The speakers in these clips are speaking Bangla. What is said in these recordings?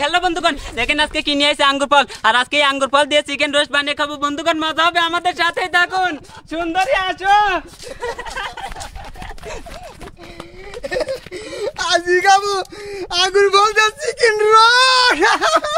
হ্যালো বন্ধুগণ দেখেন আজকে কিনে আছে আঙ্গুর ফল আর আজকে এই আঙ্গুর ফল দিয়ে চিকেন রোস্ট বানিয়ে খাবো বন্ধুগণ মজা হবে আমাদের সাথে থাকুন সুন্দরী আসো আজি খাবো আঙ্গুর ফল দিয়ে চিকেন রোস্ট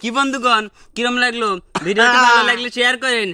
কি বন্ধুগণ কিরম লাগলো ভিডিওটা ভালো লাগলে শেয়ার করেন